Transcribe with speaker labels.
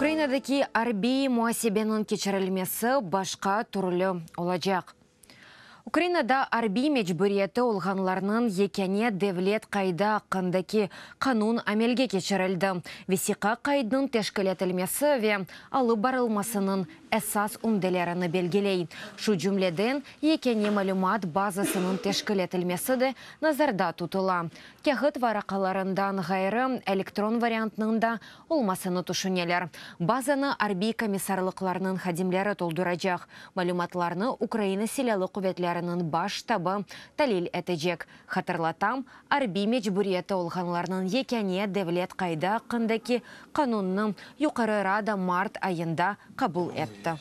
Speaker 1: украинадаки арби муасебенин кечирилмеси башка түрлү олажак Украинада арби мәжбүриеті олғанларының екене дәвлет қайда қандаки қанун әмелге кечірілді. Весиқа қайдың тешкілетілмесі ве алы барылмасының әсас умделеріні белгілей. Шу жүмледен екене мәлімат базасының тешкілетілмесі де назарда тұтыла. Кәғыт варақаларындан ғайры электрон вариантның да олмасыны тұшынелер. Базаны арби комиссарлықларының хадимлері толдырачақ. Мәліматларны Украина миссиярының баш тәлел талил әтәжек. Хатырлатам, арби бүреті олғанларының екәне дәвлет қайда қындаки қануның юқары рада март айында қабыл әтті.